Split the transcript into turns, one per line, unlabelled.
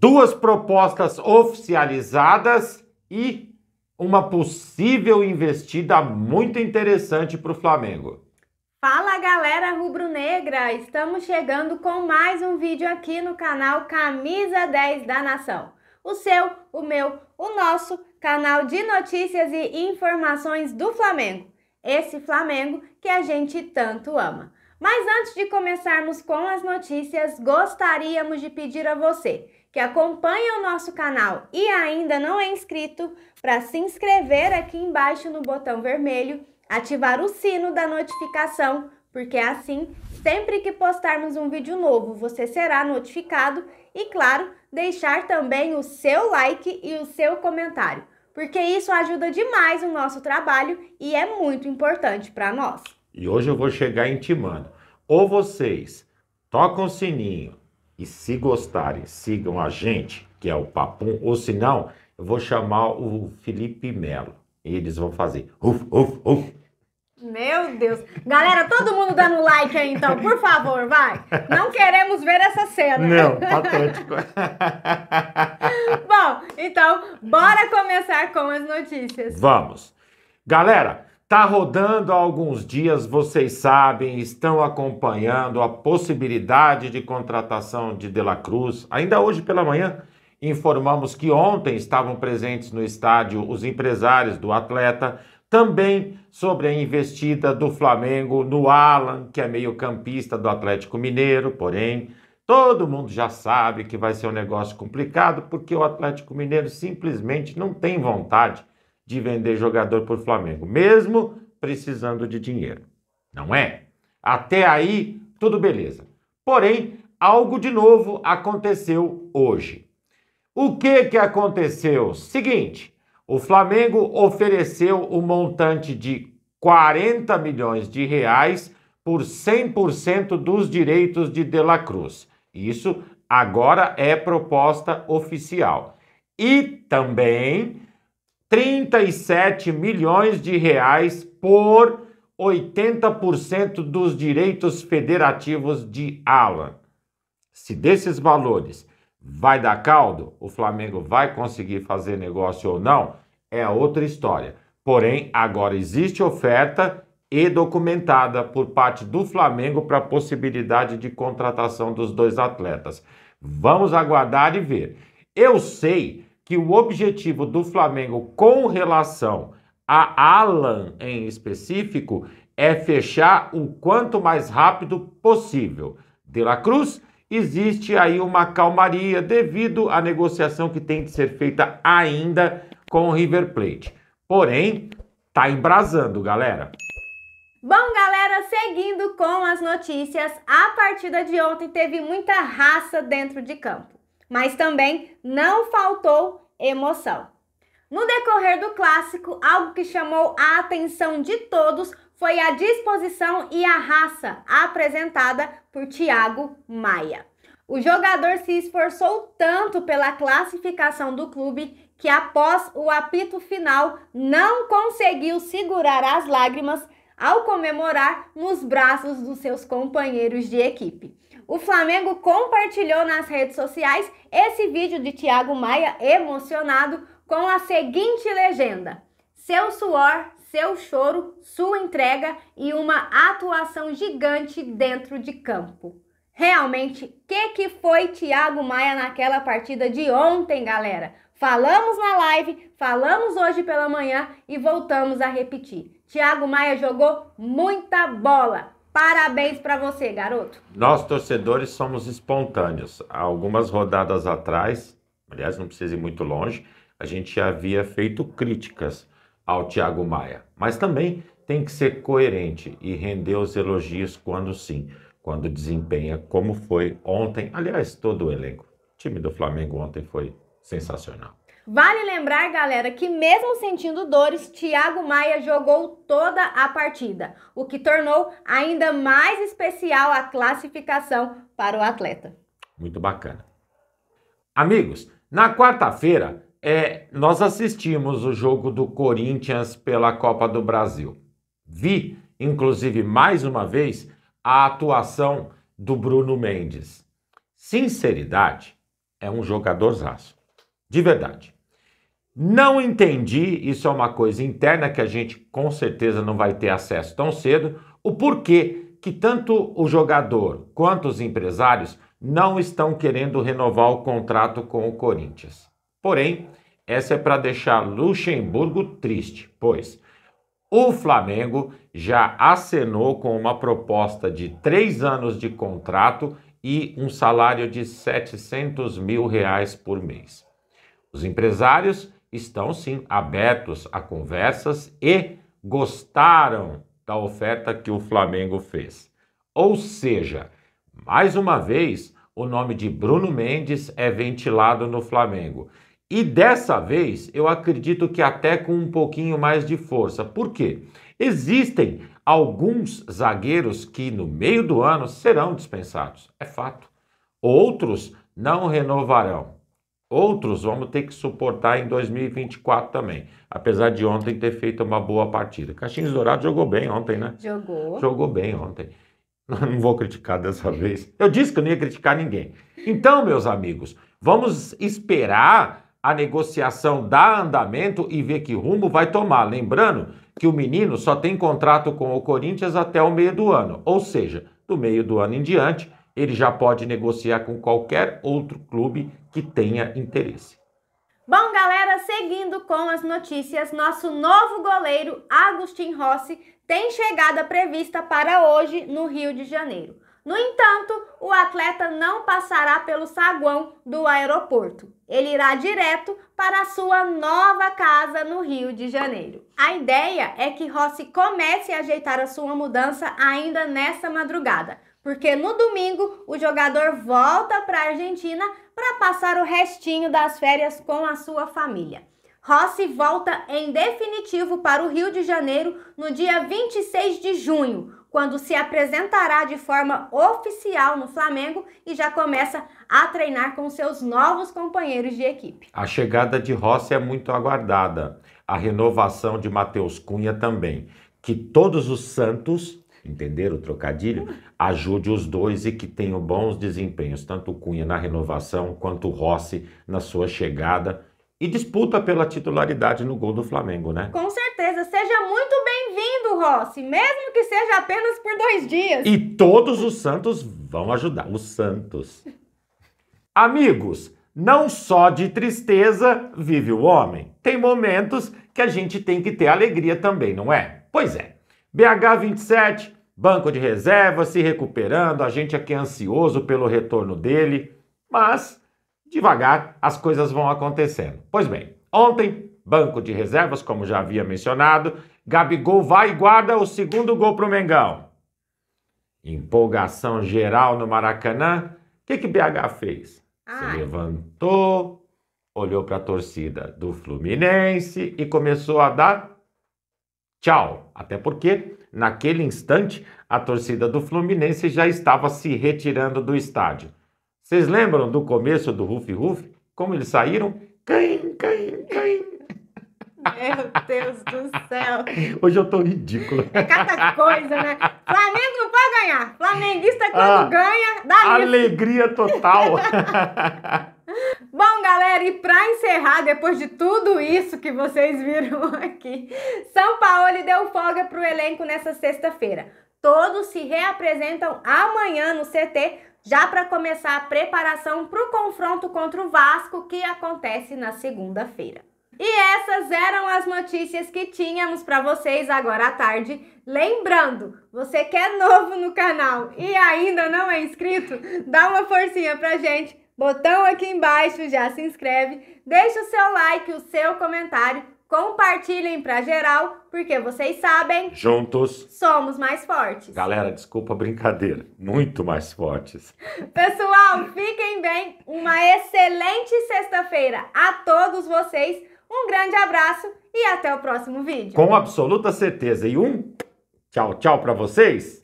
duas propostas oficializadas e uma possível investida muito interessante para o Flamengo.
Fala galera rubro-negra! Estamos chegando com mais um vídeo aqui no canal Camisa 10 da Nação. O seu, o meu, o nosso canal de notícias e informações do Flamengo. Esse Flamengo que a gente tanto ama. Mas antes de começarmos com as notícias, gostaríamos de pedir a você que acompanha o nosso canal e ainda não é inscrito, para se inscrever aqui embaixo no botão vermelho, ativar o sino da notificação, porque é assim, sempre que postarmos um vídeo novo, você será notificado e, claro, deixar também o seu like e o seu comentário, porque isso ajuda demais o nosso trabalho e é muito importante para nós.
E hoje eu vou chegar intimando. Ou vocês tocam o sininho, e se gostarem, sigam a gente, que é o Papum, ou se não, eu vou chamar o Felipe Melo. E eles vão fazer uf, uf, uf.
Meu Deus. Galera, todo mundo dando like aí, então, por favor, vai. Não queremos ver essa cena. Não, patético. Bom, então, bora começar com as notícias. Vamos.
Galera, Está rodando há alguns dias, vocês sabem, estão acompanhando a possibilidade de contratação de De La Cruz. Ainda hoje pela manhã, informamos que ontem estavam presentes no estádio os empresários do atleta, também sobre a investida do Flamengo no Alan, que é meio-campista do Atlético Mineiro, porém. Todo mundo já sabe que vai ser um negócio complicado porque o Atlético Mineiro simplesmente não tem vontade de vender jogador para o Flamengo, mesmo precisando de dinheiro. Não é? Até aí, tudo beleza. Porém, algo de novo aconteceu hoje. O que que aconteceu? Seguinte, o Flamengo ofereceu o um montante de 40 milhões de reais por 100% dos direitos de De La Cruz. Isso agora é proposta oficial. E também 37 milhões de reais por 80% dos direitos federativos de Alan. Se desses valores vai dar caldo, o Flamengo vai conseguir fazer negócio ou não, é outra história. Porém, agora existe oferta e documentada por parte do Flamengo para a possibilidade de contratação dos dois atletas. Vamos aguardar e ver. Eu sei que o objetivo do Flamengo com relação a Alan em específico é fechar o quanto mais rápido possível. De La Cruz, existe aí uma calmaria devido à negociação que tem de ser feita ainda com o River Plate. Porém, tá embrasando, galera.
Bom, galera, seguindo com as notícias, a partida de ontem teve muita raça dentro de campo mas também não faltou emoção. No decorrer do clássico, algo que chamou a atenção de todos foi a disposição e a raça apresentada por Thiago Maia. O jogador se esforçou tanto pela classificação do clube que, após o apito final, não conseguiu segurar as lágrimas ao comemorar nos braços dos seus companheiros de equipe. O Flamengo compartilhou nas redes sociais esse vídeo de Thiago Maia emocionado com a seguinte legenda: Seu suor, seu choro, sua entrega e uma atuação gigante dentro de campo. Realmente, que que foi Thiago Maia naquela partida de ontem, galera? Falamos na live, falamos hoje pela manhã e voltamos a repetir. Thiago Maia jogou muita bola. Parabéns para você, garoto.
Nós torcedores somos espontâneos. Há algumas rodadas atrás, aliás, não precisa ir muito longe, a gente já havia feito críticas ao Thiago Maia, mas também tem que ser coerente e render os elogios quando sim, quando desempenha como foi ontem. Aliás, todo o elenco. O time do Flamengo ontem foi sensacional.
Vale lembrar, galera, que mesmo sentindo dores, Thiago Maia jogou toda a partida, o que tornou ainda mais especial a classificação para o atleta.
Muito bacana. Amigos, na quarta-feira é, nós assistimos o jogo do Corinthians pela Copa do Brasil. Vi, inclusive, mais uma vez, a atuação do Bruno Mendes. Sinceridade, é um jogadorzaço. De verdade. Não entendi, isso é uma coisa interna que a gente com certeza não vai ter acesso tão cedo, o porquê que tanto o jogador quanto os empresários não estão querendo renovar o contrato com o Corinthians. Porém, essa é para deixar Luxemburgo triste, pois o Flamengo já acenou com uma proposta de três anos de contrato e um salário de 700 mil reais por mês. Os empresários estão sim abertos a conversas e gostaram da oferta que o Flamengo fez. Ou seja, mais uma vez, o nome de Bruno Mendes é ventilado no Flamengo. E dessa vez, eu acredito que até com um pouquinho mais de força. Por quê? Existem alguns zagueiros que no meio do ano serão dispensados, é fato. Outros não renovarão outros vamos ter que suportar em 2024 também. Apesar de ontem ter feito uma boa partida. Caixinhos Dourados jogou bem ontem, né?
Jogou. Jogou bem
ontem. Não vou criticar dessa vez. Eu disse que eu não ia criticar ninguém. Então, meus amigos, vamos esperar a negociação dar andamento e ver que rumo vai tomar. Lembrando que o menino só tem contrato com o Corinthians até o meio do ano, ou seja, do meio do ano em diante ele já pode negociar com qualquer outro clube que tenha interesse.
Bom, galera, seguindo com as notícias, nosso novo goleiro, Agustin Rossi, tem chegada prevista para hoje no Rio de Janeiro. No entanto, o atleta não passará pelo saguão do aeroporto. Ele irá direto para sua nova casa no Rio de Janeiro. A ideia é que Rossi comece a ajeitar a sua mudança ainda nesta madrugada porque no domingo o jogador volta para a Argentina para passar o restinho das férias com a sua família. Rossi volta em definitivo para o Rio de Janeiro no dia 26 de junho, quando se apresentará de forma oficial no Flamengo e já começa a treinar com seus novos companheiros de equipe.
A chegada de Rossi é muito aguardada, a renovação de Matheus Cunha também, que todos os santos entenderam o trocadilho? Ajude os dois e que tenham bons desempenhos, tanto o Cunha na renovação quanto o Rossi na sua chegada e disputa pela titularidade no gol do Flamengo, né?
Com certeza, seja muito bem-vindo, Rossi, mesmo que seja apenas por dois dias. E
todos os Santos vão ajudar, os Santos. Amigos, não só de tristeza vive o homem. Tem momentos que a gente tem que ter alegria também, não é? Pois é. BH27, banco de reserva se recuperando, a gente aqui é ansioso pelo retorno dele, mas devagar as coisas vão acontecendo. Pois bem, ontem, banco de reservas, como já havia mencionado, Gabigol vai e guarda o segundo gol para o Mengão. Empolgação geral no Maracanã. O que, que BH fez? Ai. Ah. Se levantou, olhou para a torcida do Fluminense e começou a dar Tchau. Até porque, naquele instante, a torcida do Fluminense já estava se retirando do estádio. Vocês lembram do começo do Ruf Ruf? Como eles saíram? Quem, quem, quem? Meu Deus do
céu.
Hoje eu tô ridículo. É cada coisa, né? Flamengo
não pode ganhar. Flamenguista quando ah, ganha, dá Alegria
isso. total.
Bom, galera e para encerrar, depois de tudo isso que vocês viram aqui, São Paulo deu folga para o elenco nessa sexta-feira. Todos se reapresentam amanhã no CT já para começar a preparação para o confronto contra o Vasco que acontece na segunda-feira. E essas eram as notícias que tínhamos para vocês agora à tarde. Lembrando, você que é novo no canal e ainda não é inscrito, dá uma forcinha para gente botão aqui embaixo, já se inscreve, deixa o seu like, o seu comentário, compartilhem para geral, porque vocês sabem,
juntos
somos mais fortes. Galera,
desculpa a brincadeira, muito mais fortes.
Pessoal, fiquem bem, uma excelente sexta-feira a todos vocês. Um grande abraço e até o próximo vídeo. Com
absoluta certeza e um tchau, tchau para vocês.